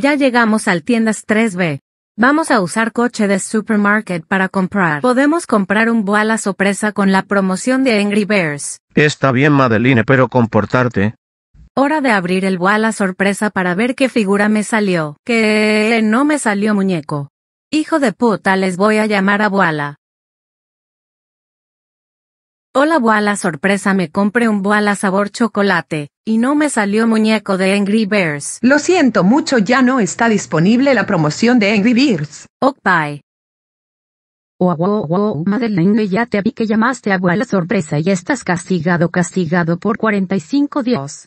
ya llegamos al tiendas 3B. Vamos a usar coche de supermarket para comprar. Podemos comprar un boala sorpresa con la promoción de Angry Bears. Está bien, Madeline, pero comportarte. Hora de abrir el boala sorpresa para ver qué figura me salió. Que no me salió muñeco. Hijo de puta, les voy a llamar a boala. Hola boala sorpresa, me compré un boala sabor chocolate. Y no me salió muñeco de Angry Bears. Lo siento mucho, ya no está disponible la promoción de Angry Bears. Ok, bye. Wow, wow, wow, Madeleine, ya te vi que llamaste a la sorpresa y estás castigado, castigado por 45 Dios.